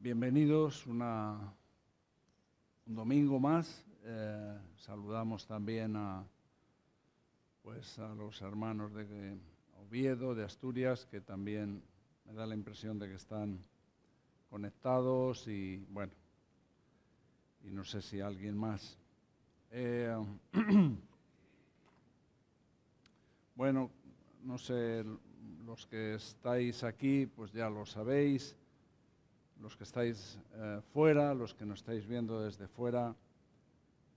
Bienvenidos una, un domingo más. Eh, saludamos también a, pues, a los hermanos de Oviedo, de Asturias, que también me da la impresión de que están conectados y bueno, y no sé si alguien más. Eh, bueno, no sé, los que estáis aquí, pues ya lo sabéis, los que estáis eh, fuera, los que nos estáis viendo desde fuera,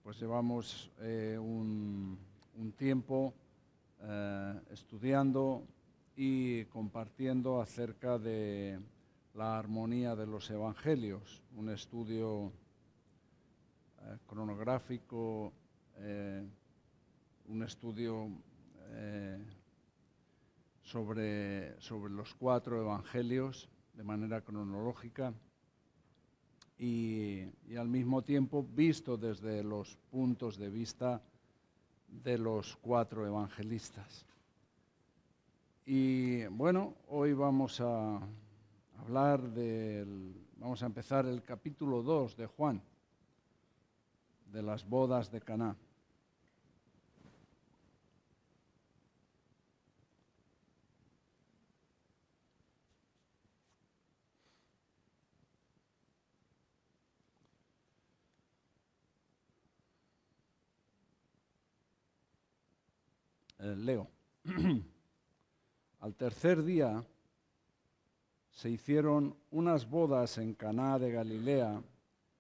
pues llevamos eh, un, tiempo estudiando y compartiendo acerca de la armonía de los evangelios, un estudio eh, cronográfico, eh, un estudio eh, sobre, sobre los cuatro evangelios de manera cronológica y al mismo tiempo visto desde los puntos de vista de los cuatro evangelistas. Y bueno, hoy vamos a hablar del, vamos a empezar el capítulo 2 de Juan, de las bodas de Caná. Eh, leo. Al tercer día se hicieron unas bodas en Caná de Galilea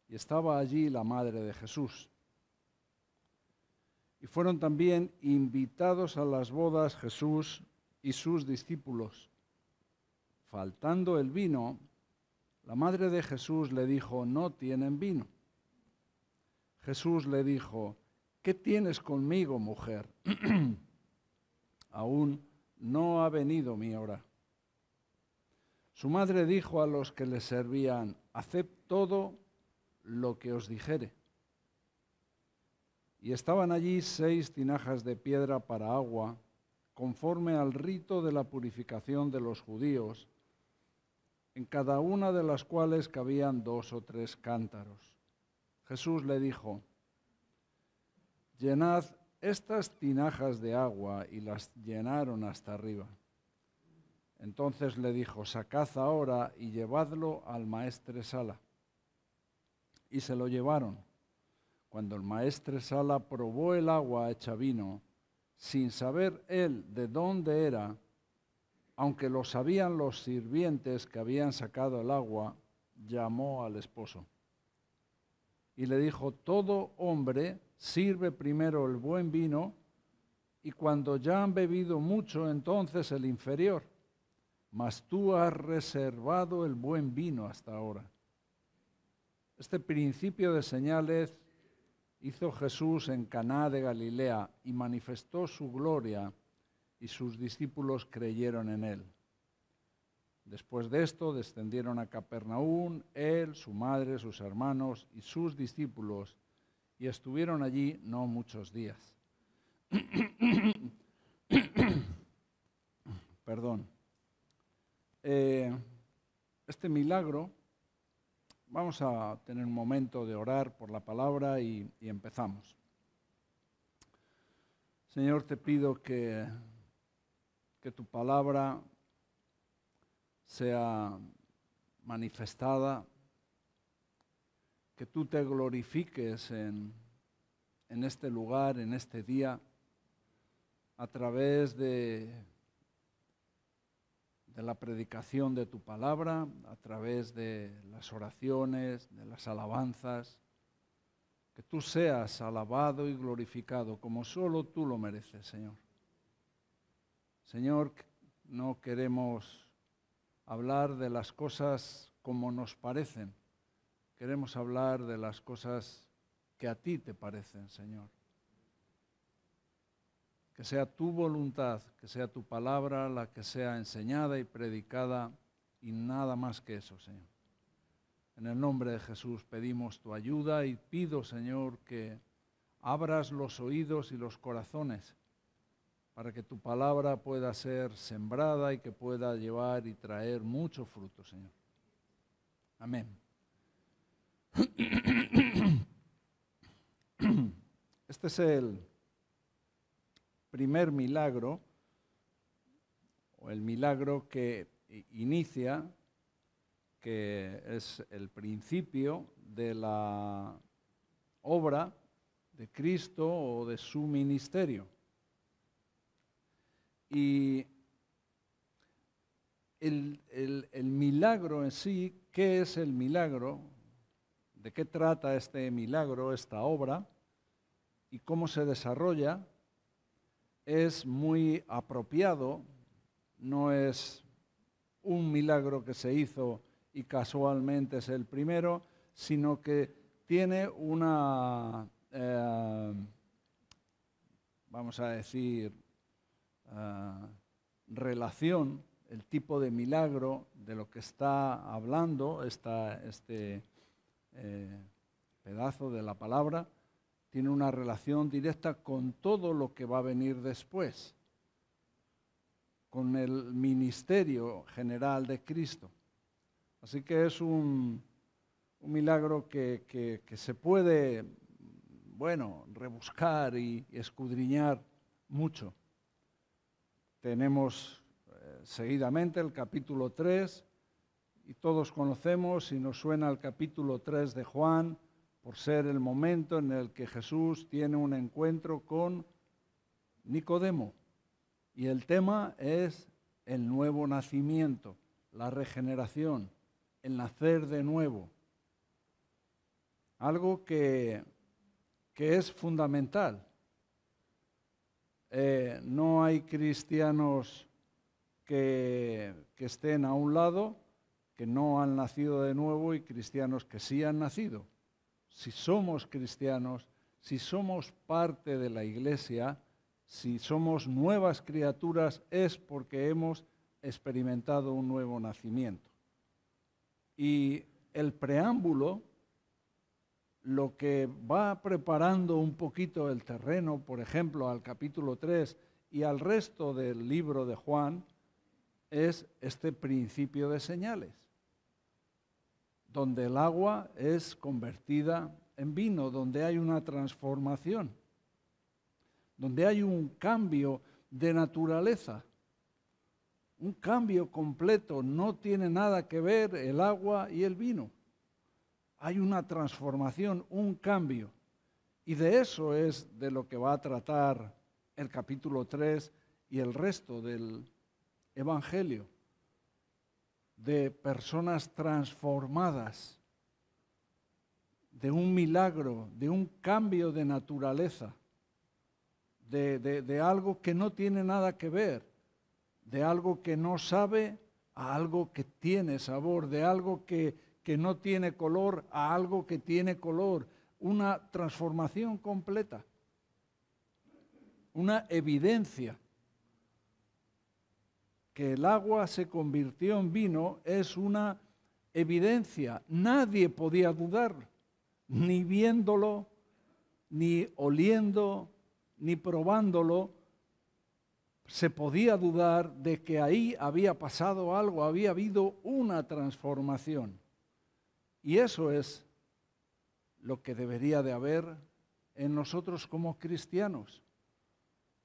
y estaba allí la madre de Jesús. Y fueron también invitados a las bodas Jesús y sus discípulos. Faltando el vino, la madre de Jesús le dijo, no tienen vino. Jesús le dijo, ¿qué tienes conmigo, mujer? Aún no ha venido mi hora. Su madre dijo a los que le servían, haced todo lo que os dijere. Y estaban allí seis tinajas de piedra para agua, conforme al rito de la purificación de los judíos, en cada una de las cuales cabían dos o tres cántaros. Jesús le dijo, llenad estas tinajas de agua y las llenaron hasta arriba. Entonces le dijo, sacad ahora y llevadlo al maestre Sala. Y se lo llevaron. Cuando el maestre Sala probó el agua hecha vino, sin saber él de dónde era, aunque lo sabían los sirvientes que habían sacado el agua, llamó al esposo. Y le dijo, todo hombre sirve primero el buen vino y cuando ya han bebido mucho, entonces el inferior mas tú has reservado el buen vino hasta ahora. Este principio de señales hizo Jesús en Caná de Galilea y manifestó su gloria y sus discípulos creyeron en él. Después de esto descendieron a Capernaum, él, su madre, sus hermanos y sus discípulos, y estuvieron allí no muchos días. Perdón. Eh, este milagro, vamos a tener un momento de orar por la palabra y, y empezamos. Señor, te pido que, que tu palabra sea manifestada, que tú te glorifiques en, en este lugar, en este día, a través de de la predicación de tu palabra, a través de las oraciones, de las alabanzas. Que tú seas alabado y glorificado como solo tú lo mereces, Señor. Señor, no queremos hablar de las cosas como nos parecen. Queremos hablar de las cosas que a ti te parecen, Señor que sea tu voluntad, que sea tu palabra la que sea enseñada y predicada y nada más que eso, Señor. En el nombre de Jesús pedimos tu ayuda y pido, Señor, que abras los oídos y los corazones para que tu palabra pueda ser sembrada y que pueda llevar y traer mucho fruto, Señor. Amén. Este es el primer milagro, o el milagro que inicia, que es el principio de la obra de Cristo o de su ministerio. Y el, milagro en sí, ¿qué es el milagro? ¿De qué trata este milagro, esta obra? ¿Y cómo se desarrolla? es muy apropiado, no es un milagro que se hizo y casualmente es el primero, sino que tiene una, eh, vamos a decir, eh, relación, el tipo de milagro de lo que está hablando este eh, pedazo de la palabra tiene una relación directa con todo lo que va a venir después, con el ministerio general de Cristo. Así que es un, milagro que, se puede, bueno, rebuscar y, escudriñar mucho. Tenemos eh, seguidamente el capítulo 3 y todos conocemos y nos suena el capítulo 3 de Juan, por ser el momento en el que Jesús tiene un encuentro con Nicodemo. Y el tema es el nuevo nacimiento, la regeneración, el nacer de nuevo. Algo que, que es fundamental. Eh, no hay cristianos que estén a un lado, que no han nacido de nuevo, y cristianos que sí han nacido si somos cristianos, si somos parte de la iglesia, si somos nuevas criaturas, es porque hemos experimentado un nuevo nacimiento. Y el preámbulo lo que va preparando un poquito el terreno, por ejemplo, al capítulo 3 y al resto del libro de Juan, es este principio de señales donde el agua es convertida en vino, donde hay una transformación, donde hay un cambio de naturaleza, un cambio completo, no tiene nada que ver el agua y el vino. Hay una transformación, un cambio. Y de eso es de lo que va a tratar el capítulo 3 y el resto del Evangelio de personas transformadas, de un milagro, de un cambio de naturaleza, de, algo que no tiene nada que ver, de algo que no sabe a algo que tiene sabor, de algo que, que no tiene color a algo que tiene color, una transformación completa, una evidencia que el agua se convirtió en vino es una evidencia. Nadie podía dudar, ni viéndolo, ni oliendo, ni probándolo, se podía dudar de que ahí había pasado algo, había habido una transformación. Y eso es lo que debería de haber en nosotros como cristianos.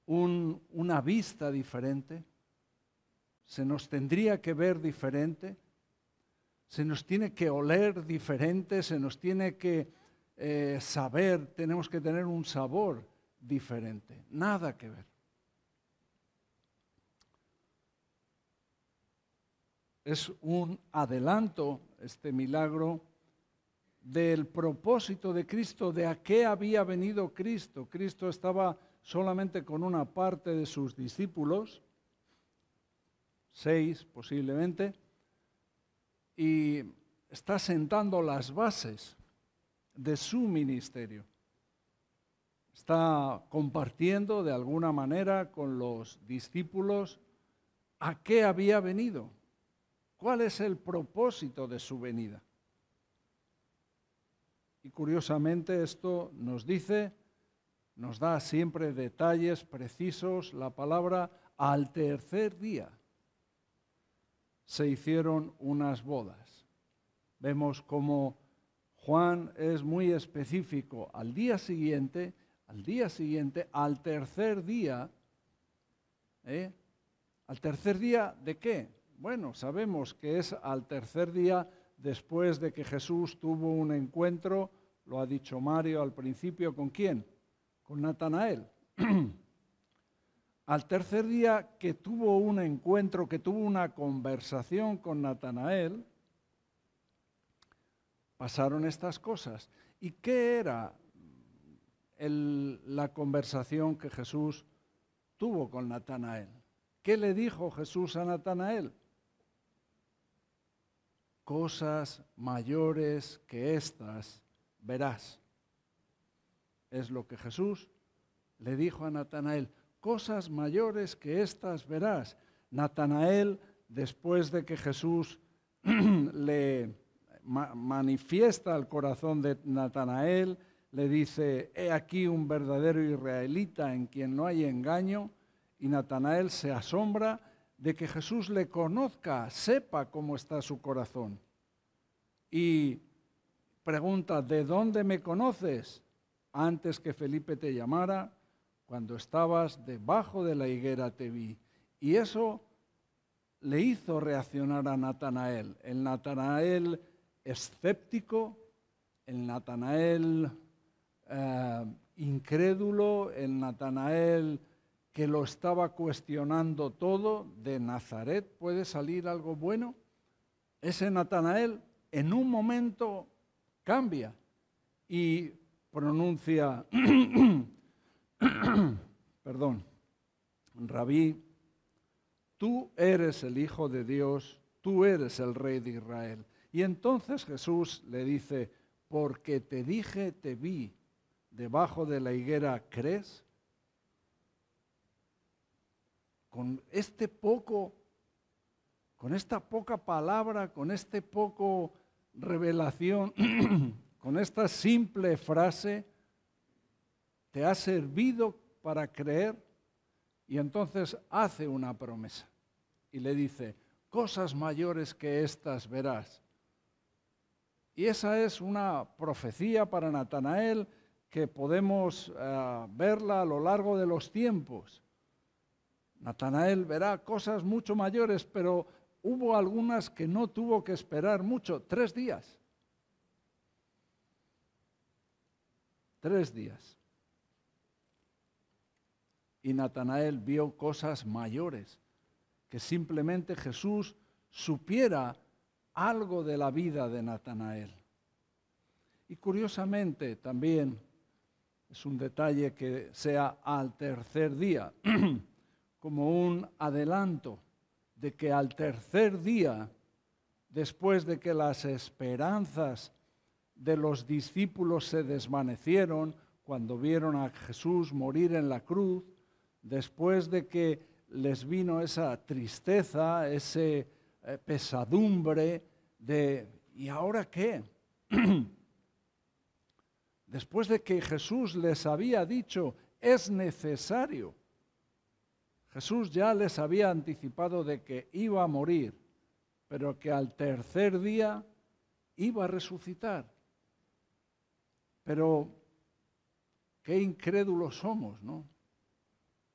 una vista diferente, se nos tendría que ver diferente, se nos tiene que oler diferente, se nos tiene que eh, saber, tenemos que tener un sabor diferente, nada que ver. Es un adelanto este milagro del propósito de Cristo, de a qué había venido Cristo. Cristo estaba solamente con una parte de sus discípulos, seis posiblemente, y está sentando las bases de su ministerio. Está compartiendo de alguna manera con los discípulos a qué había venido, cuál es el propósito de su venida. Y curiosamente esto nos dice, nos da siempre detalles precisos la palabra al tercer día se hicieron unas bodas. Vemos cómo Juan es muy específico. Al día siguiente, al día siguiente, al tercer día, ¿eh? ¿Al tercer día de qué? Bueno, sabemos que es al tercer día después de que Jesús tuvo un encuentro, lo ha dicho Mario al principio, ¿con quién? Con Natanael. al tercer día que tuvo un encuentro, que tuvo una conversación con Natanael, pasaron estas cosas. ¿Y qué era la conversación que Jesús tuvo con Natanael? ¿Qué le dijo Jesús a Natanael? Cosas mayores que estas verás. Es lo que Jesús le dijo a Natanael cosas mayores que estas verás. Natanael, después de que Jesús le manifiesta al corazón de Natanael, le dice, he aquí un verdadero israelita en quien no hay engaño, y Natanael se asombra de que Jesús le conozca, sepa cómo está su corazón. Y pregunta, ¿de dónde me conoces? Antes que Felipe te llamara, cuando estabas debajo de la higuera te vi. Y eso le hizo reaccionar a Natanael. El Natanael escéptico, el Natanael eh, incrédulo, el Natanael que lo estaba cuestionando todo, de Nazaret puede salir algo bueno. Ese Natanael en un momento cambia y pronuncia perdón, Rabí, tú eres el Hijo de Dios, tú eres el Rey de Israel. Y entonces Jesús le dice, porque te dije, te vi debajo de la higuera, ¿crees? Con este poco, con esta poca palabra, con este poco revelación, con esta simple frase, ha servido para creer. Y entonces hace una promesa y le dice, cosas mayores que estas verás. Y esa es una profecía para Natanael que podemos eh, verla a lo largo de los tiempos. Natanael verá cosas mucho mayores, pero hubo algunas que no tuvo que esperar mucho, tres días. Tres días y Natanael vio cosas mayores, que simplemente Jesús supiera algo de la vida de Natanael. Y curiosamente también es un detalle que sea al tercer día, como un adelanto de que al tercer día, después de que las esperanzas de los discípulos se desvanecieron cuando vieron a Jesús morir en la cruz, después de que les vino esa tristeza, esa eh, pesadumbre de, ¿y ahora qué? después de que Jesús les había dicho, es necesario. Jesús ya les había anticipado de que iba a morir, pero que al tercer día iba a resucitar. Pero qué incrédulos somos, ¿no?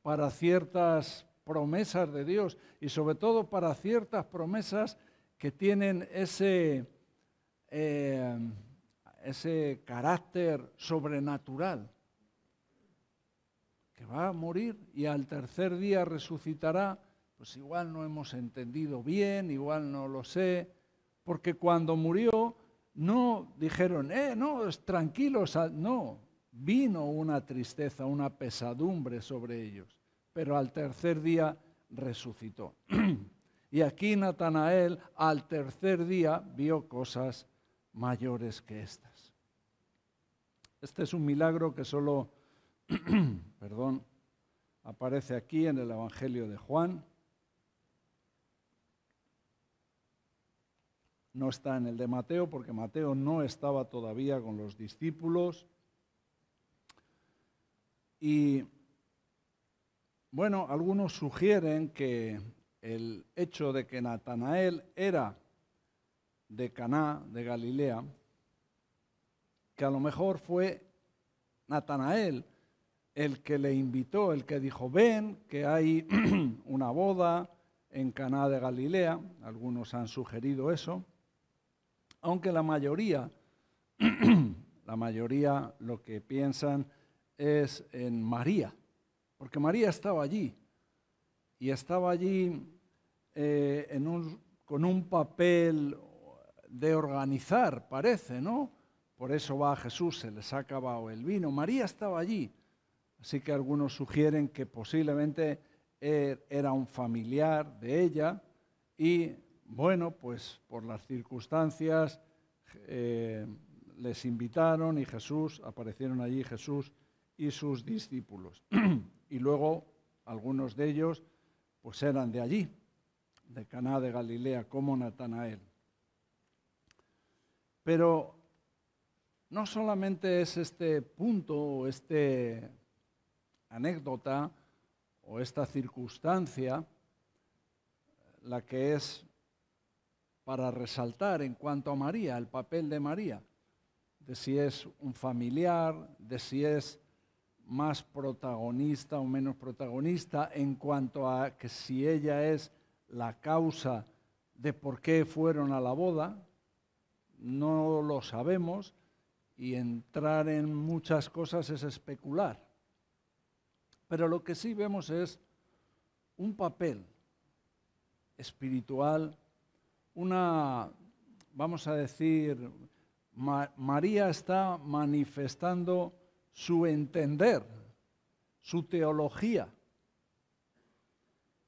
para ciertas promesas de Dios y sobre todo para ciertas promesas que tienen ese, eh, ese carácter sobrenatural, que va a morir y al tercer día resucitará, pues igual no hemos entendido bien, igual no lo sé, porque cuando murió no dijeron, eh, no, tranquilos, no, vino una tristeza, una pesadumbre sobre ellos, pero al tercer día resucitó. y aquí Natanael al tercer día vio cosas mayores que estas. Este es un milagro que solo, perdón, aparece aquí en el Evangelio de Juan. No está en el de Mateo porque Mateo no estaba todavía con los discípulos. Y bueno, algunos sugieren que el hecho de que Natanael era de Caná, de Galilea, que a lo mejor fue Natanael el que le invitó, el que dijo, ven, que hay una boda en Caná de Galilea, algunos han sugerido eso, aunque la mayoría, la mayoría lo que piensan es en María, porque María estaba allí y estaba allí eh, con un papel de organizar, parece, ¿no? Por eso va a Jesús, se les ha acabado el vino. María estaba allí, así que algunos sugieren que posiblemente er, era un familiar de ella y, bueno, pues por las circunstancias eh, les invitaron y Jesús, aparecieron allí Jesús y sus discípulos. y luego algunos de ellos pues eran de allí, de Caná de Galilea, como Natanael. Pero no solamente es este punto o esta anécdota o esta circunstancia la que es para resaltar en cuanto a María, el papel de María, de si es un familiar, de si es más protagonista o menos protagonista en cuanto a que si ella es la causa de por qué fueron a la boda, no lo sabemos y entrar en muchas cosas es especular. Pero lo que sí vemos es un papel espiritual, una, vamos a decir, María está manifestando su entender, su teología.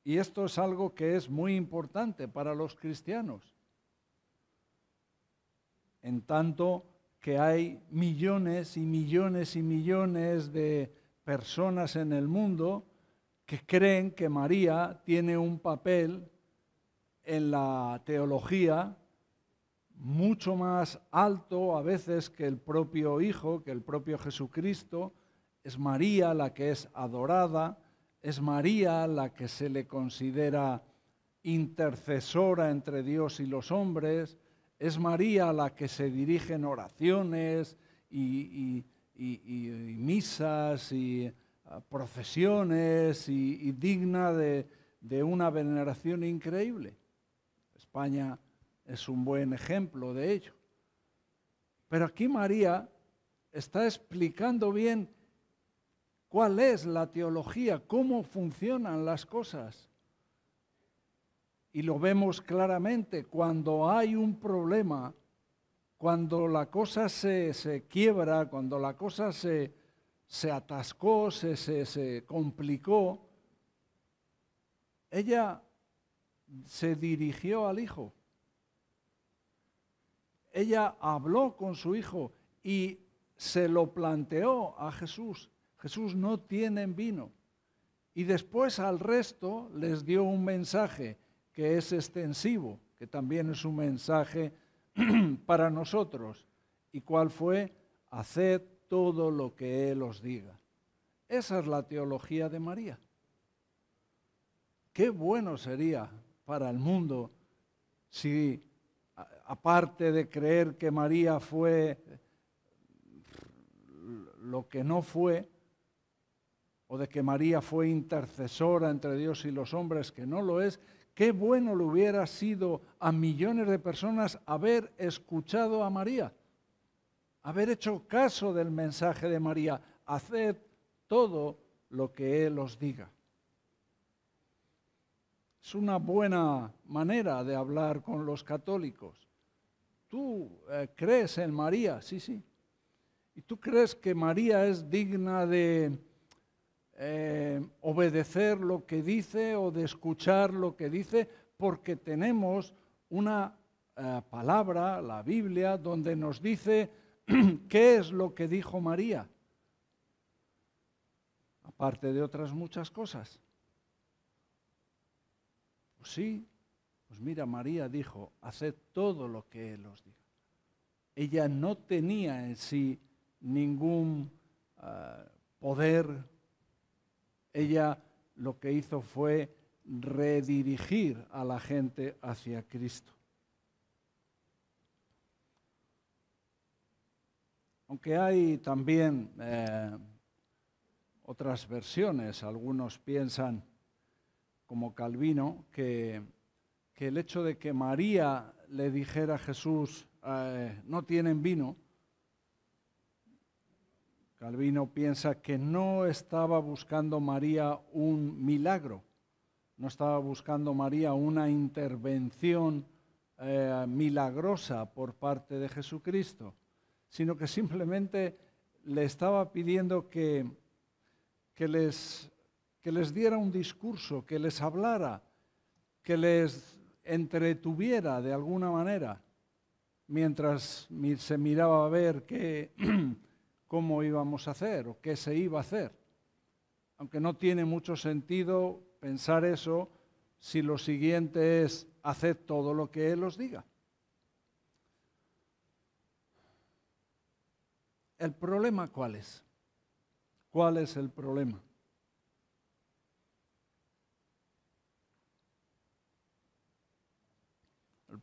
Y esto es algo que es muy importante para los cristianos, en tanto que hay millones y millones y millones de personas en el mundo que creen que María tiene un papel en la teología mucho más alto a veces que el propio Hijo, que el propio Jesucristo. Es María la que es adorada, es María la que se le considera intercesora entre Dios y los hombres, es María la que se dirige en oraciones y, misas y ah, procesiones y, digna de, de una veneración increíble. España es un buen ejemplo de ello. Pero aquí María está explicando bien cuál es la teología, cómo funcionan las cosas. Y lo vemos claramente cuando hay un problema, cuando la cosa se, quiebra, cuando la cosa se, atascó, se complicó, ella se dirigió al Hijo ella habló con su hijo y se lo planteó a Jesús. Jesús no en vino. Y después al resto les dio un mensaje que es extensivo, que también es un mensaje para nosotros. ¿Y cuál fue? Haced todo lo que Él os diga. Esa es la teología de María. Qué bueno sería para el mundo si aparte de creer que María fue lo que no fue, o de que María fue intercesora entre Dios y los hombres, que no lo es, qué bueno le hubiera sido a millones de personas haber escuchado a María, haber hecho caso del mensaje de María, haced todo lo que Él os diga. Es una buena manera de hablar con los católicos. Tú eh, crees en María, sí, sí. Y tú crees que María es digna de eh, obedecer lo que dice o de escuchar lo que dice, porque tenemos una eh, palabra, la Biblia, donde nos dice qué es lo que dijo María, aparte de otras muchas cosas sí, pues mira, María dijo, haced todo lo que Él os diga. Ella no tenía en sí ningún ah, poder. Ella lo que hizo fue redirigir a la gente hacia Cristo. Aunque hay también eh, otras versiones, algunos piensan como Calvino, que, el hecho de que María le dijera a Jesús, eh, no tienen vino, Calvino piensa que no estaba buscando María un milagro, no estaba buscando María una intervención eh, milagrosa por parte de Jesucristo, sino que simplemente le estaba pidiendo que, que les que les diera un discurso, que les hablara, que les entretuviera de alguna manera, mientras se miraba a ver qué, cómo íbamos a hacer o qué se iba a hacer. Aunque no tiene mucho sentido pensar eso si lo siguiente es hacer todo lo que Él os diga. ¿El problema cuál es? ¿Cuál es el problema?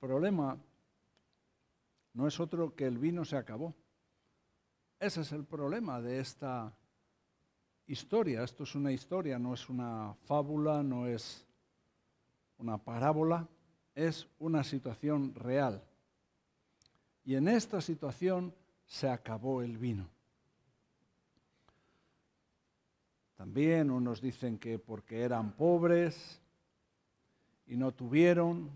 problema no es otro que el vino se acabó. Ese es el problema de esta historia. Esto es una historia, no es una fábula, no es una parábola, es una situación real. Y en esta situación se acabó el vino. También unos dicen que porque eran pobres y no tuvieron,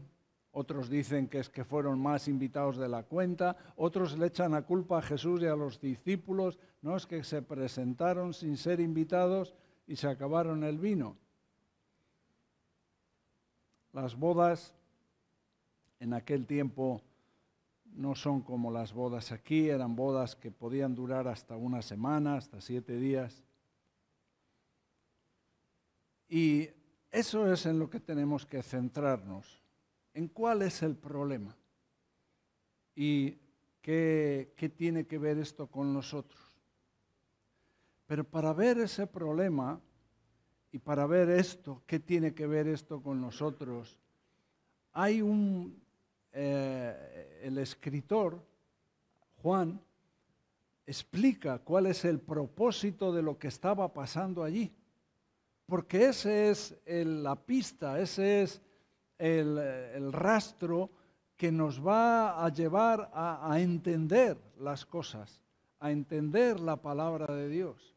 otros dicen que es que fueron más invitados de la cuenta, otros le echan a culpa a Jesús y a los discípulos, no es que se presentaron sin ser invitados y se acabaron el vino. Las bodas en aquel tiempo no son como las bodas aquí, eran bodas que podían durar hasta una semana, hasta siete días. Y eso es en lo que tenemos que centrarnos en cuál es el problema y qué, tiene que ver esto con nosotros. Pero para ver ese problema y para ver esto, qué tiene que ver esto con nosotros, hay un, eh, el escritor, Juan, explica cuál es el propósito de lo que estaba pasando allí. Porque esa es la pista, ese es el, rastro que nos va a llevar a, entender las cosas, a entender la palabra de Dios.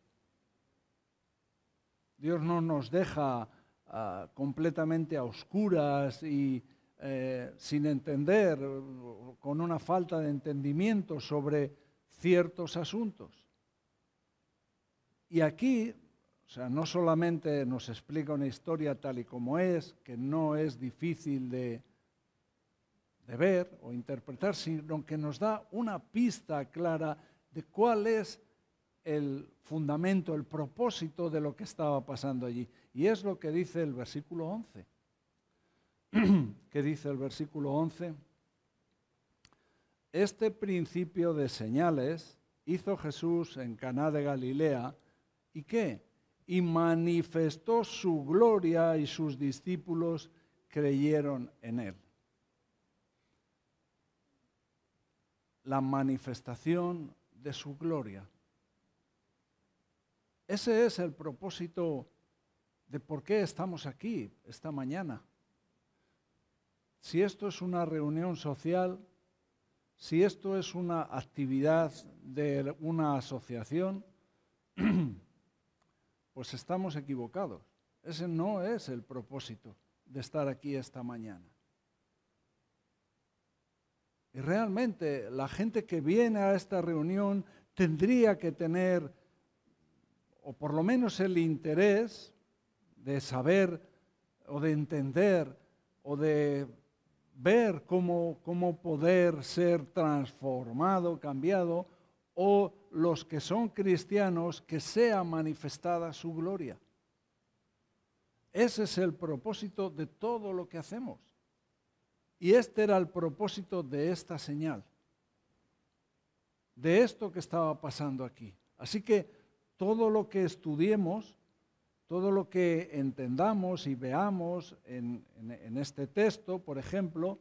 Dios no nos deja ah, completamente a oscuras y eh, sin entender, con una falta de entendimiento sobre ciertos asuntos. Y aquí o sea, no solamente nos explica una historia tal y como es, que no es difícil de, ver o interpretar, sino que nos da una pista clara de cuál es el fundamento, el propósito de lo que estaba pasando allí. Y es lo que dice el versículo 11. ¿Qué dice el versículo 11? Este principio de señales hizo Jesús en Caná de Galilea. ¿Y qué? y manifestó su gloria y sus discípulos creyeron en él. La manifestación de su gloria. Ese es el propósito de por qué estamos aquí esta mañana. Si esto es una reunión social, si esto es una actividad de una asociación, pues estamos equivocados. Ese no es el propósito de estar aquí esta mañana. Y realmente la gente que viene a esta reunión tendría que tener, o por lo menos el interés de saber o de entender o de ver cómo, cómo poder ser transformado, cambiado o los que son cristianos, que sea manifestada su gloria. Ese es el propósito de todo lo que hacemos. Y este era el propósito de esta señal, de esto que estaba pasando aquí. Así que todo lo que estudiemos, todo lo que entendamos y veamos en, este texto, por ejemplo,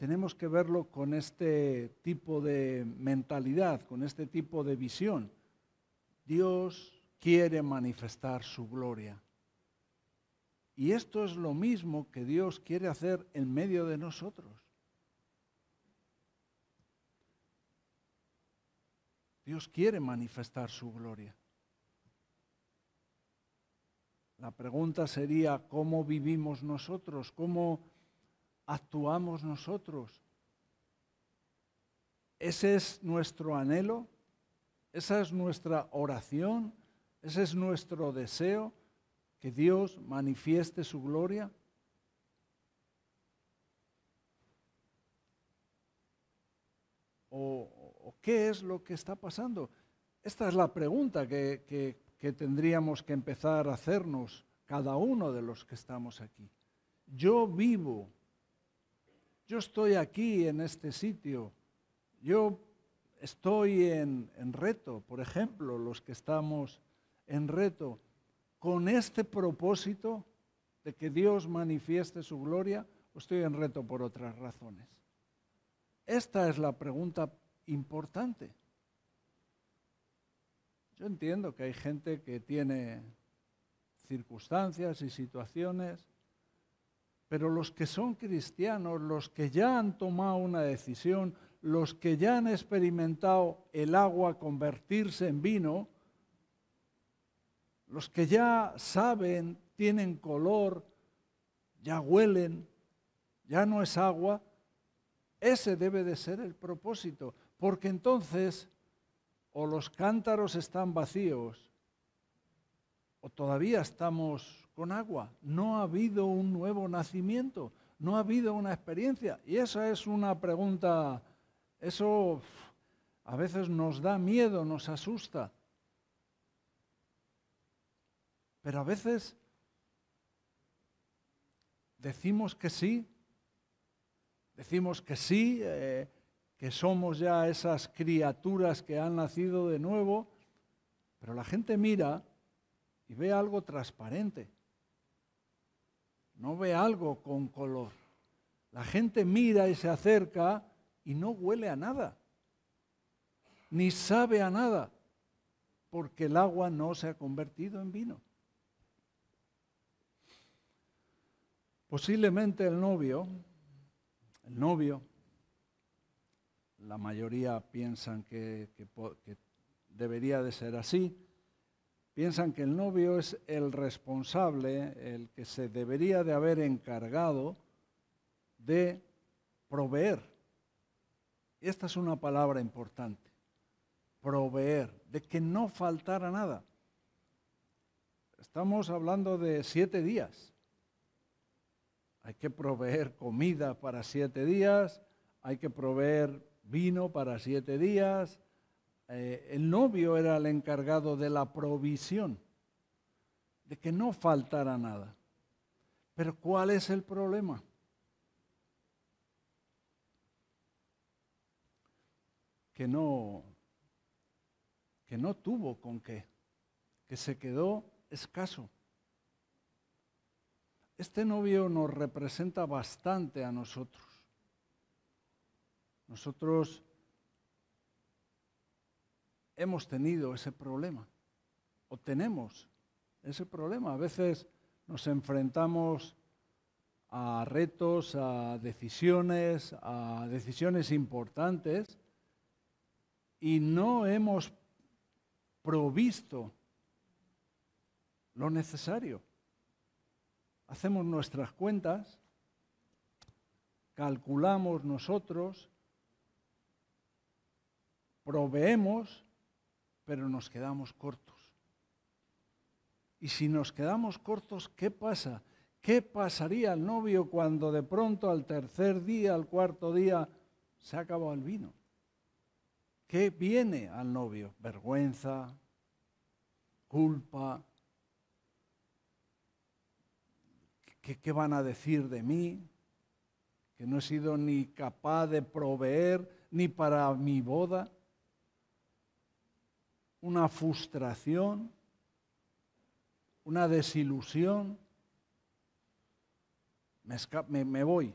tenemos que verlo con este tipo de mentalidad, con este tipo de visión. Dios quiere manifestar su gloria. Y esto es lo mismo que Dios quiere hacer en medio de nosotros. Dios quiere manifestar su gloria. La pregunta sería, ¿cómo vivimos nosotros? ¿Cómo actuamos nosotros. Ese es nuestro anhelo, esa es nuestra oración, ese es nuestro deseo, que Dios manifieste su gloria. ¿O, qué es lo que está pasando? Esta es la pregunta que tendríamos que empezar a hacernos cada uno de los que estamos aquí. Yo vivo yo estoy aquí en este sitio, yo estoy en, reto, por ejemplo, los que estamos en reto, con este propósito de que Dios manifieste su gloria, o estoy en reto por otras razones. Esta es la pregunta importante. Yo entiendo que hay gente que tiene circunstancias y situaciones pero los que son cristianos, los que ya han tomado una decisión, los que ya han experimentado el agua convertirse en vino, los que ya saben, tienen color, ya huelen, ya no es agua, ese debe de ser el propósito, porque entonces o los cántaros están vacíos o todavía estamos con agua. No ha habido un nuevo nacimiento, no ha habido una experiencia. Y esa es una pregunta, eso a veces nos da miedo, nos asusta. Pero a veces decimos que sí, decimos que sí, eh, que somos ya esas criaturas que han nacido de nuevo, pero la gente mira y ve algo transparente. No ve algo con color. La gente mira y se acerca y no huele a nada. Ni sabe a nada. Porque el agua no se ha convertido en vino. Posiblemente el novio, el novio, la mayoría piensan que, que debería de ser así, piensan que el novio es el responsable, el que se debería de haber encargado de proveer. Esta es una palabra importante, proveer, de que no faltara nada. Estamos hablando de siete días. Hay que proveer comida para siete días, hay que proveer vino para siete días, eh, el novio era el encargado de la provisión, de que no faltara nada. Pero ¿cuál es el problema? Que no, que no tuvo con qué, que se quedó escaso. Este novio nos representa bastante a nosotros. Nosotros hemos tenido ese problema, o tenemos ese problema. A veces nos enfrentamos a retos, a decisiones, a decisiones importantes, y no hemos provisto lo necesario. Hacemos nuestras cuentas, calculamos nosotros, proveemos, pero nos quedamos cortos. Y si nos quedamos cortos, ¿qué pasa? ¿Qué pasaría al novio cuando de pronto al tercer día, al cuarto día, se acabó el vino? ¿Qué viene al novio? Vergüenza, culpa. ¿Qué, ¿Qué, van a decir de mí? Que no he sido ni capaz de proveer ni para mi boda una frustración, una desilusión, me, me voy,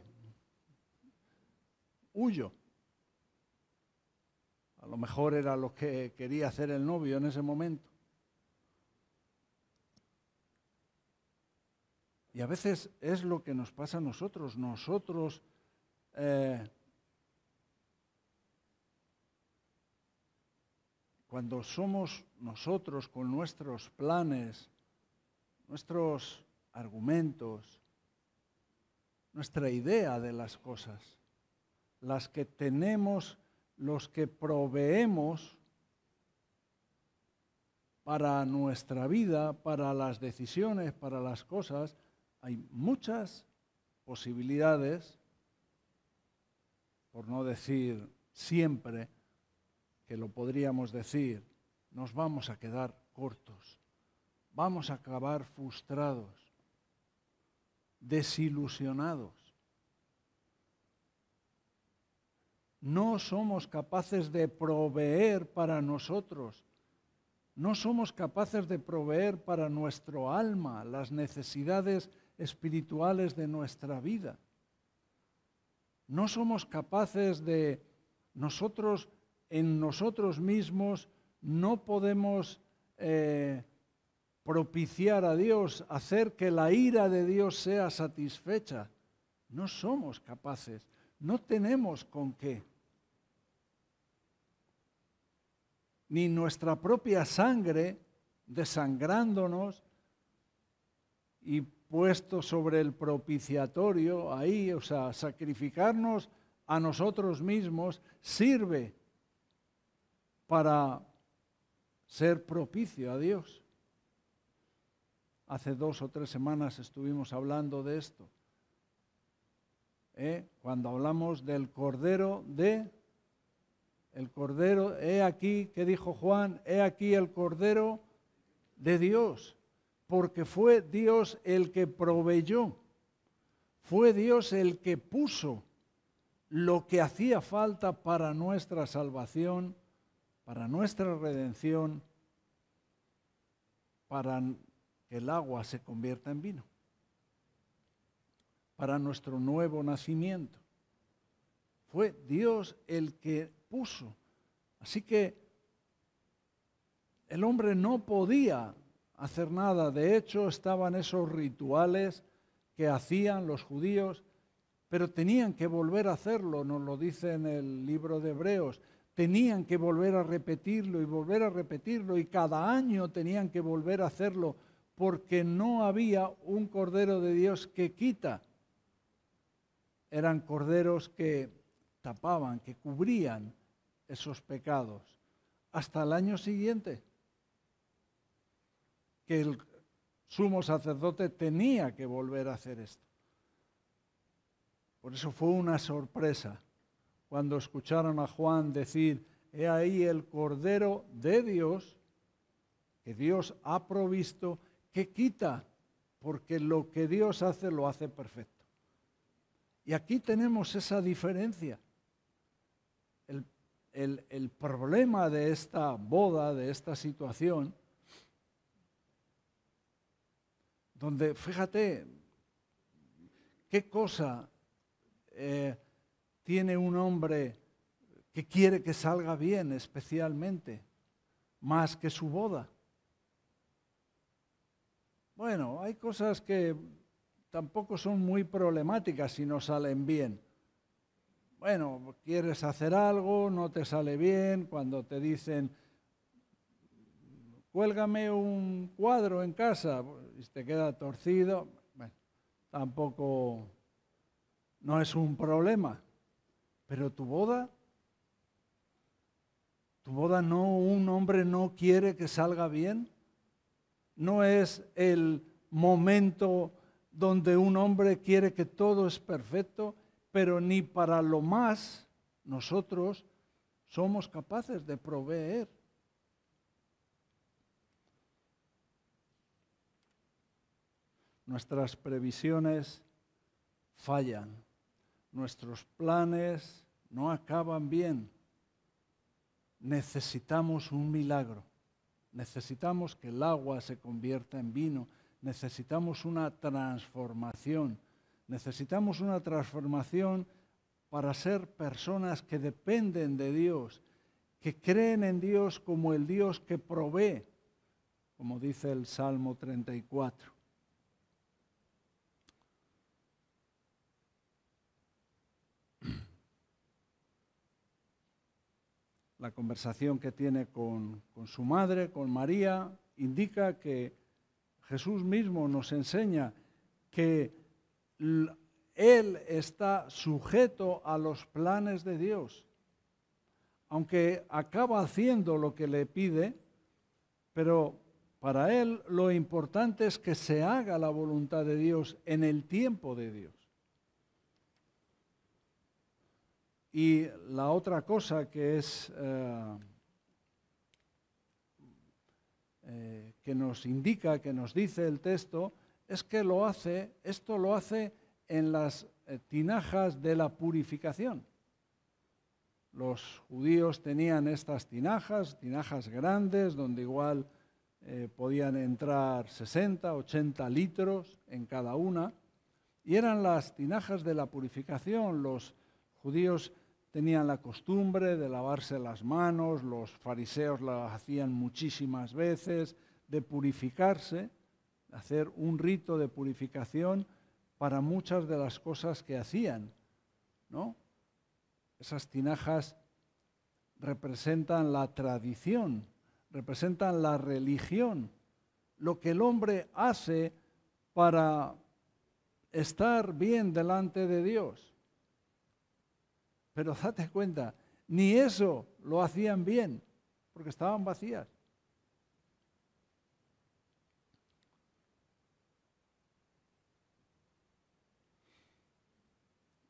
huyo. A lo mejor era lo que quería hacer el novio en ese momento. Y a veces es lo que nos pasa a nosotros. Nosotros eh, cuando somos nosotros con nuestros planes, nuestros argumentos, nuestra idea de las cosas, las que tenemos, los que proveemos para nuestra vida, para las decisiones, para las cosas, hay muchas posibilidades, por no decir siempre, que lo podríamos decir, nos vamos a quedar cortos, vamos a acabar frustrados, desilusionados. no somos capaces de proveer para nosotros, no somos capaces de proveer para nuestro alma las necesidades espirituales de nuestra vida. No somos capaces de nosotros en nosotros mismos no podemos eh, propiciar a Dios, hacer que la ira de Dios sea satisfecha. No somos capaces, no tenemos con qué. Ni nuestra propia sangre desangrándonos y puesto sobre el propiciatorio, ahí, o sea, sacrificarnos a nosotros mismos, sirve para ser propicio a Dios. Hace dos o tres semanas estuvimos hablando de esto. ¿eh? Cuando hablamos del Cordero de... El Cordero, he aquí, que dijo Juan, he aquí el Cordero de Dios, porque fue Dios el que proveyó, fue Dios el que puso lo que hacía falta para nuestra salvación para nuestra redención, para que el agua se convierta en vino, para nuestro nuevo nacimiento. Fue Dios el que puso. Así que el hombre no podía hacer nada. De hecho, estaban esos rituales que hacían los judíos, pero tenían que volver a hacerlo, nos lo dice en el libro de Hebreos tenían que volver a repetirlo y volver a repetirlo y cada año tenían que volver a hacerlo porque no había un cordero de Dios que quita. Eran corderos que tapaban, que cubrían esos pecados hasta el año siguiente, que el sumo sacerdote tenía que volver a hacer esto. Por eso fue una sorpresa cuando escucharon a Juan decir, he ahí el Cordero de Dios, que Dios ha provisto, que quita, porque lo que Dios hace lo hace perfecto. Y aquí tenemos esa diferencia. El, problema de esta boda, de esta situación, donde, fíjate, qué cosa eh, tiene un hombre que quiere que salga bien especialmente, más que su boda. Bueno, hay cosas que tampoco son muy problemáticas si no salen bien. Bueno, quieres hacer algo, no te sale bien, cuando te dicen, cuélgame un cuadro en casa y te queda torcido, bueno, tampoco no es un problema. Pero tu boda, tu boda no, un hombre no quiere que salga bien. No es el momento donde un hombre quiere que todo es perfecto, pero ni para lo más nosotros somos capaces de proveer. Nuestras previsiones fallan nuestros planes no acaban bien. Necesitamos un milagro. Necesitamos que el agua se convierta en vino. Necesitamos una transformación. Necesitamos una transformación para ser personas que dependen de Dios, que creen en Dios como el Dios que provee, como dice el Salmo 34. la conversación que tiene con, con su madre, con María, indica que Jesús mismo nos enseña que Él está sujeto a los planes de Dios. Aunque acaba haciendo lo que le pide, pero para Él lo importante es que se haga la voluntad de Dios en el tiempo de Dios. Y la otra cosa que es eh, eh, que nos indica, que nos dice el texto, es que lo hace, esto lo hace en las eh, tinajas de la purificación. Los judíos tenían estas tinajas, tinajas grandes, donde igual podían entrar 60, 80 litros en cada una, y eran las tinajas de la purificación, los judíos tenían la costumbre de lavarse las manos, los fariseos la hacían muchísimas veces, de purificarse, hacer un rito de purificación para muchas de las cosas que hacían, ¿no? Esas tinajas representan la tradición, representan la religión, lo que el hombre hace para estar bien delante de Dios. Pero date cuenta, ni eso lo hacían bien, porque estaban vacías.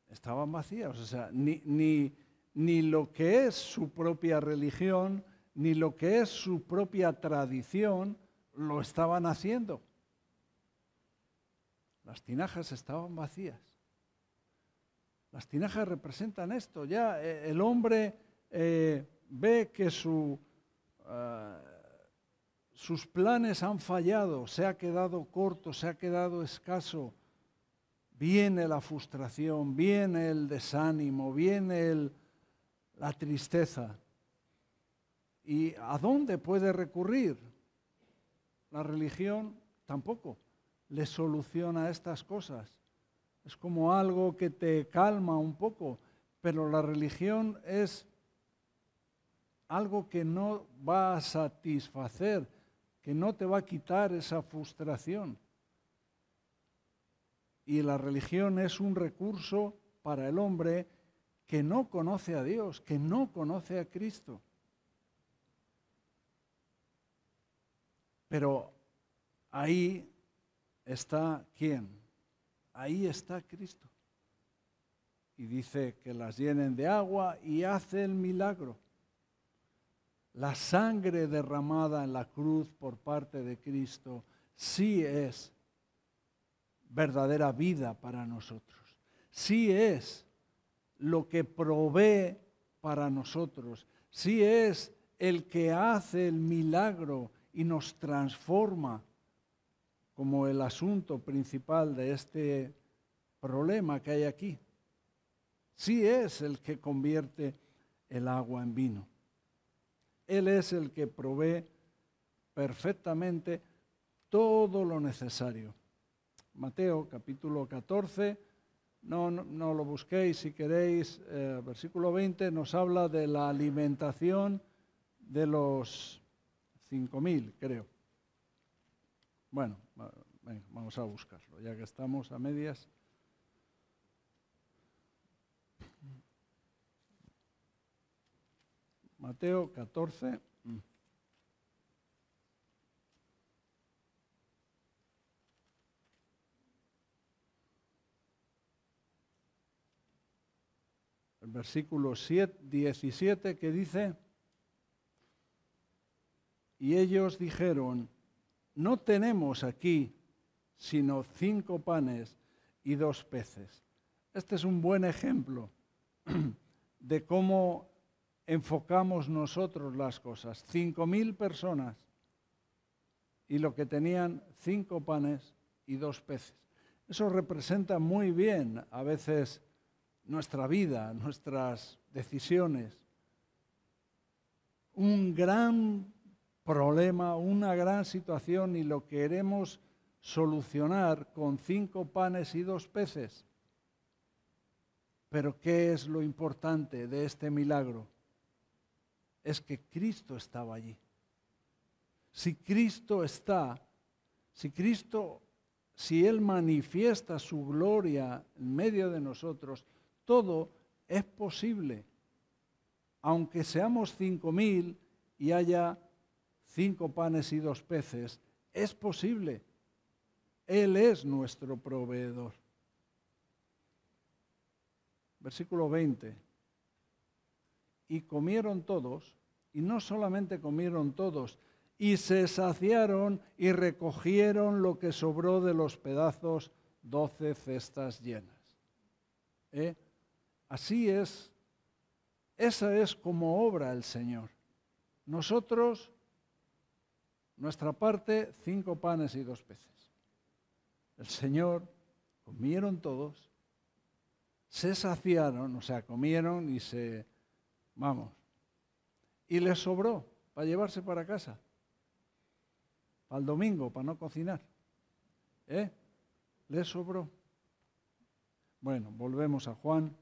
Estaban vacías, o sea, ni, ni lo que es su propia religión, ni lo que es su propia tradición, lo estaban haciendo. Las tinajas estaban vacías. Las tinajas representan esto. Ya eh, el hombre eh, ve que eh, sus planes han fallado, se ha quedado corto, se ha quedado escaso. Viene la frustración, viene el desánimo, viene la tristeza. ¿Y a dónde puede recurrir? La religión tampoco le soluciona estas cosas es como algo que te calma un poco, pero la religión es algo que no va a satisfacer, que no te va a quitar esa frustración. Y la religión es un recurso para el hombre que no conoce a Dios, que no conoce a Cristo. Pero ahí está quién? ahí está Cristo. Y dice que las llenen de agua y hace el milagro. La sangre derramada en la cruz por parte de Cristo sí es verdadera vida para nosotros. Sí es lo que provee para nosotros. Sí es el que hace el milagro y nos transforma como el asunto principal de este problema que hay aquí. Sí es el que convierte el agua en vino. Él es el que provee perfectamente todo lo necesario. Mateo capítulo 14, no, lo busquéis si queréis, eh, versículo 20 nos habla de la alimentación de los 5.000, creo. Bueno, vamos a buscarlo, ya que estamos a medias. Mateo 14. El versículo 7, 17 que dice, y ellos dijeron, no tenemos aquí sino cinco panes y dos peces. Este es un buen ejemplo de cómo enfocamos nosotros las cosas. Cinco mil personas y lo que tenían cinco panes y dos peces. Eso representa muy bien a veces nuestra vida, nuestras decisiones. Un gran problema, una gran situación y lo queremos solucionar con cinco panes y dos peces. Pero ¿qué es lo importante de este milagro? Es que Cristo estaba allí. Si Cristo está, si Cristo, si Él manifiesta su gloria en medio de nosotros, todo es posible. Aunque seamos cinco mil y haya cinco panes y dos peces, es posible. Él es nuestro proveedor. Versículo 20. Y comieron todos, y no solamente comieron todos, y se saciaron y recogieron lo que sobró de los pedazos, doce cestas llenas. ¿Eh? Así es, esa es como obra el Señor. Nosotros nuestra parte, cinco panes y dos peces. El Señor, comieron todos, se saciaron, o sea, comieron y se, vamos, y les sobró para llevarse para casa, para el domingo, para no cocinar. ¿Eh? Les sobró. Bueno, volvemos a Juan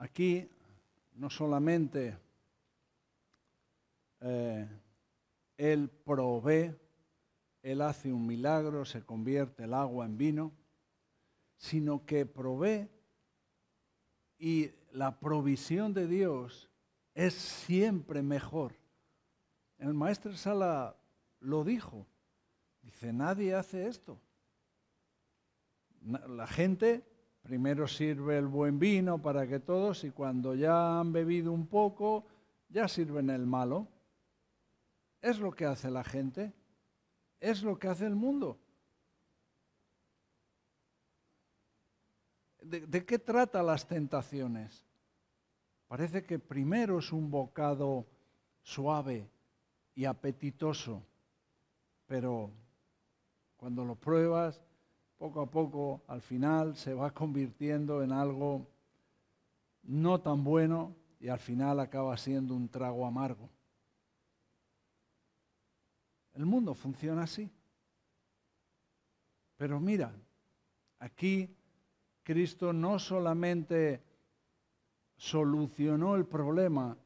Aquí no solamente eh, Él provee, Él hace un milagro, se convierte el agua en vino, sino que provee y la provisión de Dios es siempre mejor. El maestro Sala lo dijo. Dice, nadie hace esto. La gente Primero sirve el buen vino para que todos, y cuando ya han bebido un poco, ya sirven el malo. Es lo que hace la gente, es lo que hace el mundo. ¿De, qué trata las tentaciones? Parece que primero es un bocado suave y apetitoso, pero cuando lo pruebas poco a poco al final se va convirtiendo en algo no tan bueno y al final acaba siendo un trago amargo. El mundo funciona así. Pero mira, aquí Cristo no solamente solucionó el problema,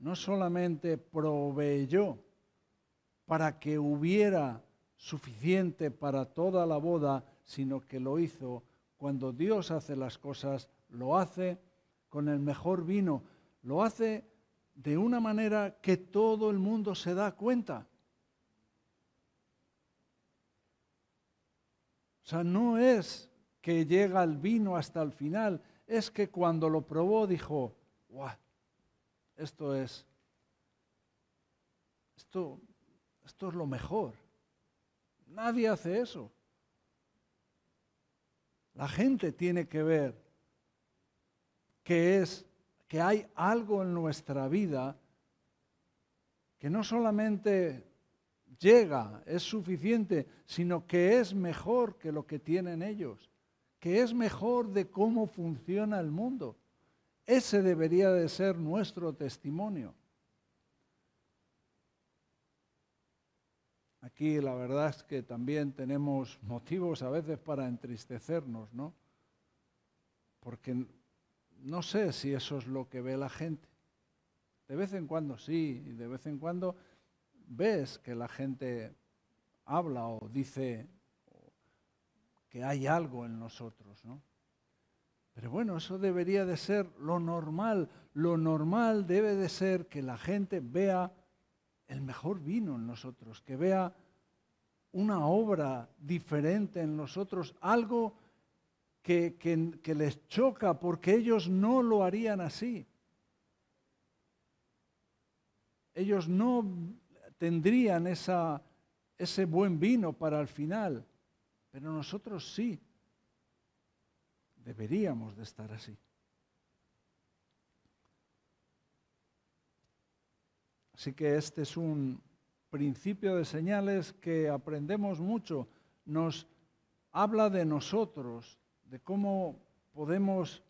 no solamente proveyó para que hubiera suficiente para toda la boda, sino que lo hizo. Cuando Dios hace las cosas, lo hace con el mejor vino, lo hace de una manera que todo el mundo se da cuenta. O sea, no es que llega el vino hasta el final, es que cuando lo probó dijo, ¡guau! Esto es, esto es lo mejor. Nadie hace eso. La gente tiene que ver que es que hay algo en nuestra vida que no solamente llega, es suficiente, sino que es mejor que lo que tienen ellos, que es mejor de cómo funciona el mundo. Ese debería de ser nuestro testimonio. aquí la verdad es que también tenemos motivos a veces para entristecernos, ¿no? Porque no sé si eso es lo que ve la gente. De vez en cuando sí, y de vez en cuando ves que la gente habla o dice que hay algo en nosotros, ¿no? Pero bueno, eso debería de ser lo normal. Lo normal debe de ser que la gente vea el mejor vino en nosotros, que vea una obra diferente en nosotros, algo que, les choca porque ellos no lo harían así. Ellos no tendrían ese buen vino para el final, pero nosotros sí deberíamos de estar así. Así que este es un principio de señales que aprendemos mucho. Nos habla de nosotros, de cómo podemos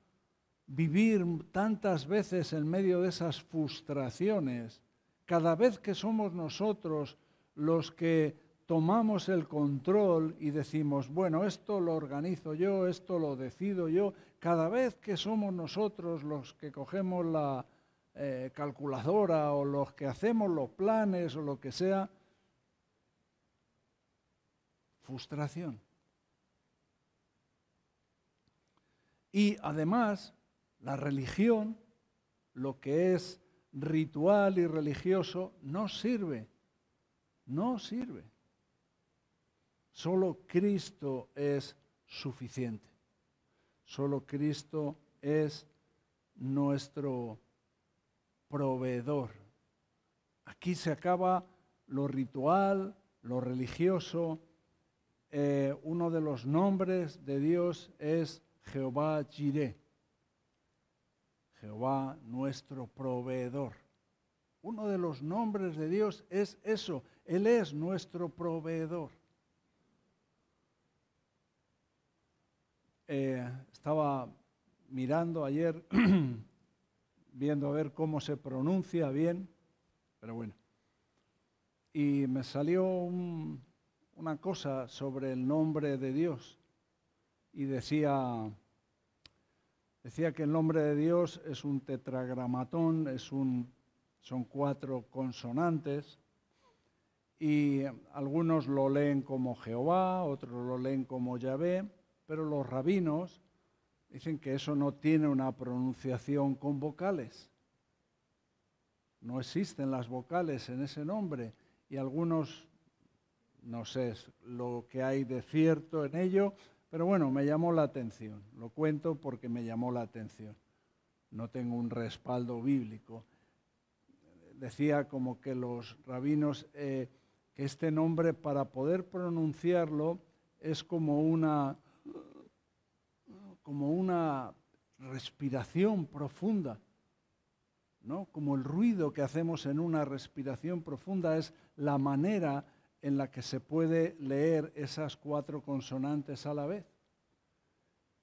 vivir tantas veces en medio de esas frustraciones. Cada vez que somos nosotros los que tomamos el control y decimos, bueno, esto lo organizo yo, esto lo decido yo, cada vez que somos nosotros los que cogemos la, eh, calculadora o los que hacemos los planes o lo que sea, frustración. Y además, la religión, lo que es ritual y religioso, no sirve. No sirve. Solo Cristo es suficiente. Solo Cristo es nuestro proveedor. Aquí se acaba lo ritual, lo religioso. Eh, uno de los nombres de Dios es Jehová Jireh. Jehová nuestro proveedor. Uno de los nombres de Dios es eso. Él es nuestro proveedor. Eh, estaba mirando ayer viendo a ver cómo se pronuncia bien, pero bueno. Y me salió una cosa sobre el nombre de Dios y decía, decía que el nombre de Dios es un tetragramatón, es un, son cuatro consonantes y algunos lo leen como Jehová, otros lo leen como Yahvé, pero los rabinos Dicen que eso no tiene una pronunciación con vocales. No existen las vocales en ese nombre y algunos, no sé lo que hay de cierto en ello, pero bueno, me llamó la atención. Lo cuento porque me llamó la atención. No tengo un respaldo bíblico. Decía como que los rabinos, eh, que este nombre para poder pronunciarlo es como una como una respiración profunda, ¿no? Como el ruido que hacemos en una respiración profunda es la manera en la que se puede leer esas cuatro consonantes a la vez.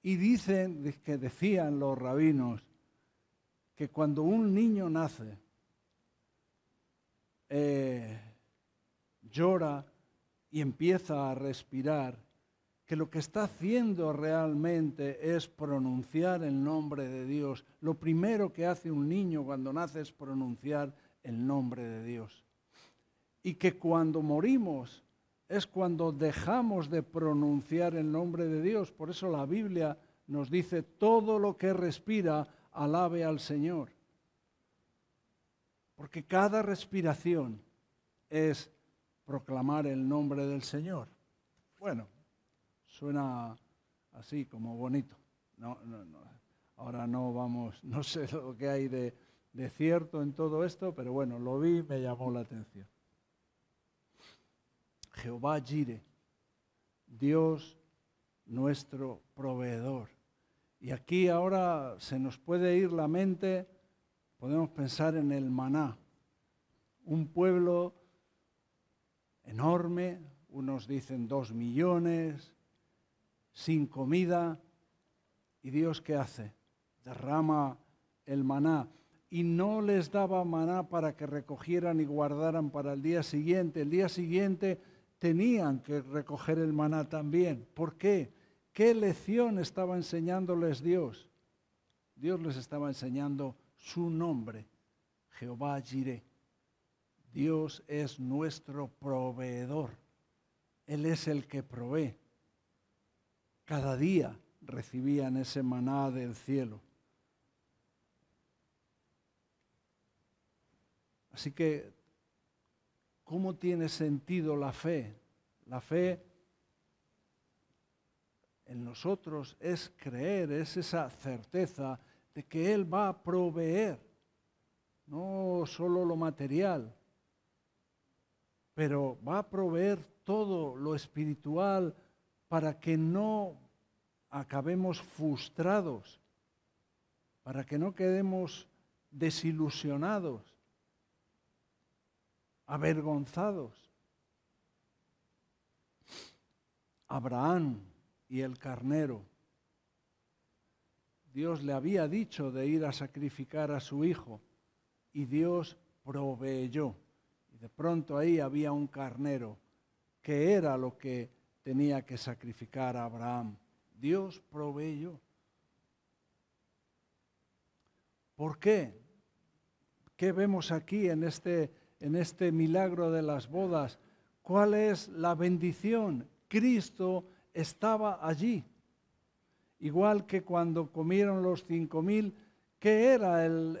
Y dicen que decían los rabinos que cuando un niño nace, eh, llora y empieza a respirar, que lo que está haciendo realmente es pronunciar el nombre de Dios. Lo primero que hace un niño cuando nace es pronunciar el nombre de Dios. Y que cuando morimos es cuando dejamos de pronunciar el nombre de Dios. Por eso la Biblia nos dice, todo lo que respira, alabe al Señor. Porque cada respiración es proclamar el nombre del Señor. Bueno, suena así, como bonito. Ahora no vamos, no sé lo que hay de, de cierto en todo esto, pero bueno, lo vi y me llamó la atención. Jehová Gire, Dios nuestro proveedor. Y aquí ahora se nos puede ir la mente, podemos pensar en el maná, un pueblo enorme, unos dicen dos millones, sin comida. ¿Y Dios qué hace? Derrama el maná. Y no les daba maná para que recogieran y guardaran para el día siguiente. El día siguiente tenían que recoger el maná también. ¿Por qué? ¿Qué lección estaba enseñándoles Dios? Dios les estaba enseñando su nombre, Jehová Jireh. Dios es nuestro proveedor. Él es el que provee. Cada día recibían ese maná del cielo. Así que, ¿cómo tiene sentido la fe? La fe en nosotros es creer, es esa certeza de que Él va a proveer, no solo lo material, pero va a proveer todo lo espiritual, para que no acabemos frustrados, para que no quedemos desilusionados, avergonzados. Abraham y el carnero. Dios le había dicho de ir a sacrificar a su hijo y Dios proveyó. Y de pronto ahí había un carnero que era lo que tenía que sacrificar a Abraham. Dios proveyó. ¿Por qué? ¿Qué vemos aquí en este, en este milagro de las bodas? ¿Cuál es la bendición? Cristo estaba allí. Igual que cuando comieron los cinco mil, ¿qué era el,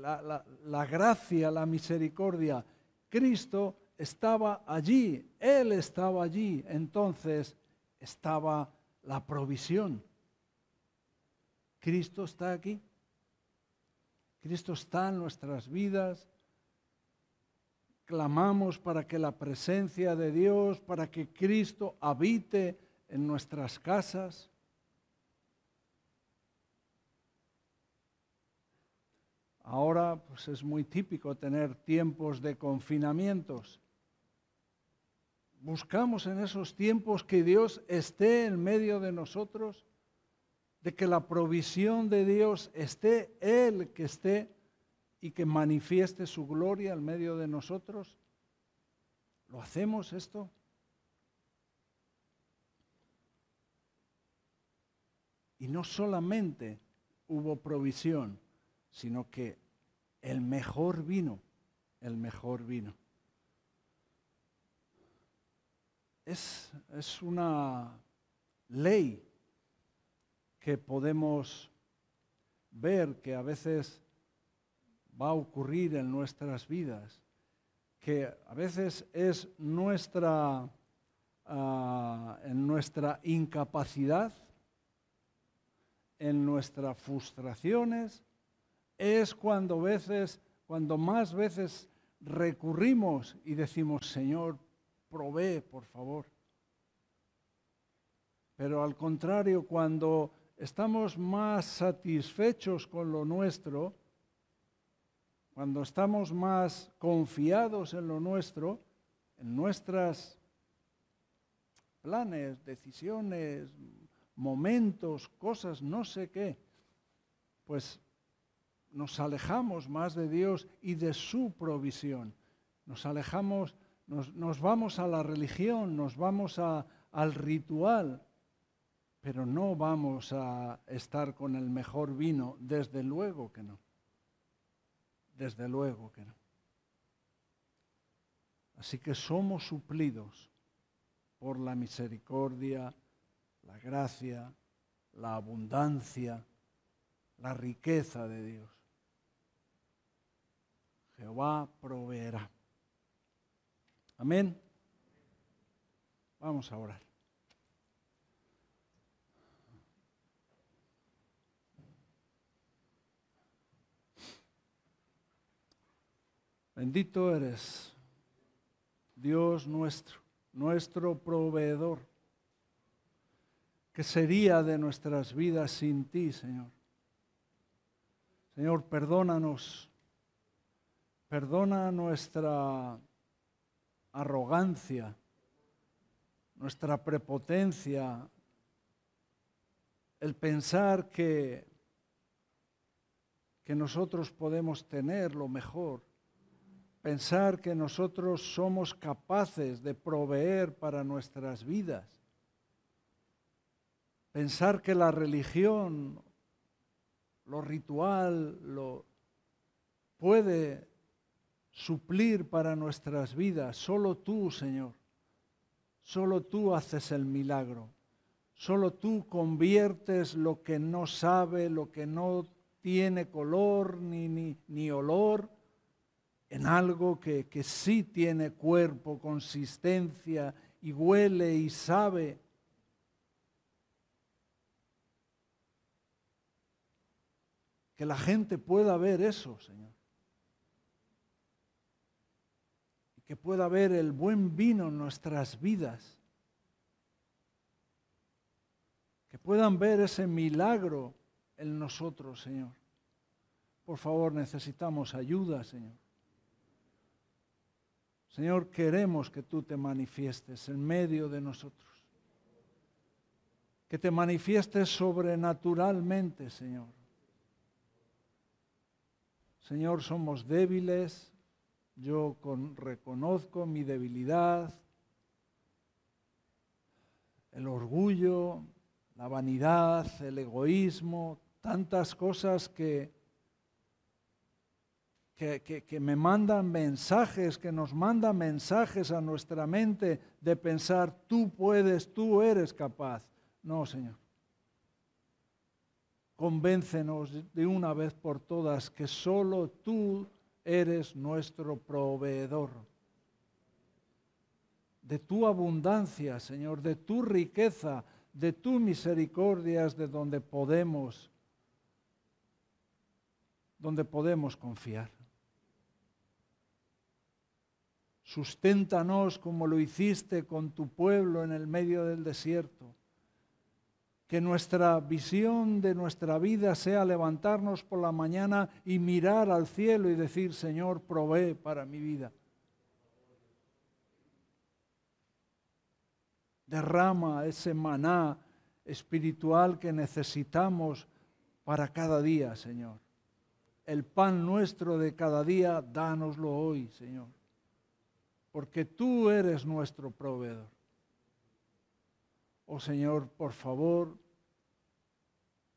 la, la, la gracia, la misericordia? Cristo estaba allí, Él estaba allí, entonces estaba la provisión. Cristo está aquí, Cristo está en nuestras vidas, clamamos para que la presencia de Dios, para que Cristo habite en nuestras casas. Ahora pues es muy típico tener tiempos de confinamientos buscamos en esos tiempos que Dios esté en medio de nosotros, de que la provisión de Dios esté Él que esté y que manifieste su gloria en medio de nosotros. ¿Lo hacemos esto? Y no solamente hubo provisión, sino que el mejor vino, el mejor vino. es, una ley que podemos ver que a veces va a ocurrir en nuestras vidas, que a veces es nuestra, ah, en nuestra incapacidad, en nuestras frustraciones, es cuando veces, cuando más veces recurrimos y decimos, Señor, provee, por favor. Pero al contrario, cuando estamos más satisfechos con lo nuestro, cuando estamos más confiados en lo nuestro, en nuestras planes, decisiones, momentos, cosas, no sé qué, pues nos alejamos más de Dios y de su provisión. Nos alejamos nos, vamos a la religión, nos vamos al ritual, pero no vamos a estar con el mejor vino, desde luego que no. Desde luego que no. Así que somos suplidos por la misericordia, la gracia, la abundancia, la riqueza de Dios. Jehová proveerá. Amén. Vamos a orar. Bendito eres, Dios nuestro, nuestro proveedor. ¿Qué sería de nuestras vidas sin ti, Señor? Señor, perdónanos. Perdona nuestra arrogancia, nuestra prepotencia, el pensar que, que nosotros podemos tener lo mejor, pensar que nosotros somos capaces de proveer para nuestras vidas, pensar que la religión, lo ritual, lo puede suplir para nuestras vidas. Solo tú, Señor. Solo tú haces el milagro. Solo tú conviertes lo que no sabe, lo que no tiene color ni, ni, olor, en algo que sí tiene cuerpo, consistencia y huele y sabe. Que la gente pueda ver eso, Señor. que pueda ver el buen vino en nuestras vidas, que puedan ver ese milagro en nosotros, Señor. Por favor, necesitamos ayuda, Señor. Señor, queremos que tú te manifiestes en medio de nosotros. Que te manifiestes sobrenaturalmente, Señor. Señor, somos débiles, yo reconozco mi debilidad, el orgullo, la vanidad, el egoísmo, tantas cosas que, que, que, me mandan mensajes, que nos mandan mensajes a nuestra mente de pensar, tú puedes, tú eres capaz. No, Señor. Convéncenos de una vez por todas que solo tú eres nuestro proveedor. De tu abundancia, Señor, de tu riqueza, de tu misericordias, de donde podemos, donde podemos confiar. Susténtanos como lo hiciste con tu pueblo en el medio del desierto que nuestra visión de nuestra vida sea levantarnos por la mañana y mirar al cielo y decir, Señor, provee para mi vida. Derrama ese maná espiritual que necesitamos para cada día, Señor. El pan nuestro de cada día, dánoslo hoy, Señor. Porque tú eres nuestro proveedor. Oh Señor, por favor,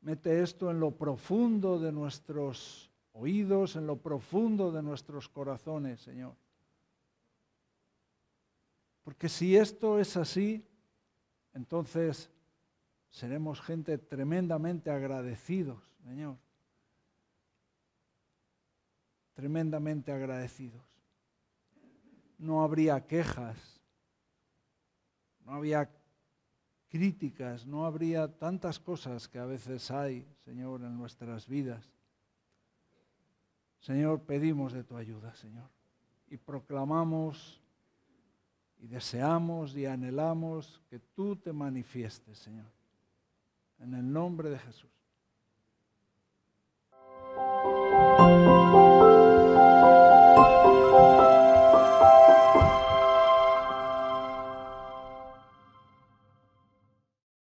mete esto en lo profundo de nuestros oídos, en lo profundo de nuestros corazones, Señor. Porque si esto es así, entonces seremos gente tremendamente agradecidos, Señor. Tremendamente agradecidos. No habría quejas, no había críticas, no habría tantas cosas que a veces hay, Señor, en nuestras vidas. Señor, pedimos de tu ayuda, Señor, y proclamamos y deseamos y anhelamos que tú te manifiestes, Señor, en el nombre de Jesús.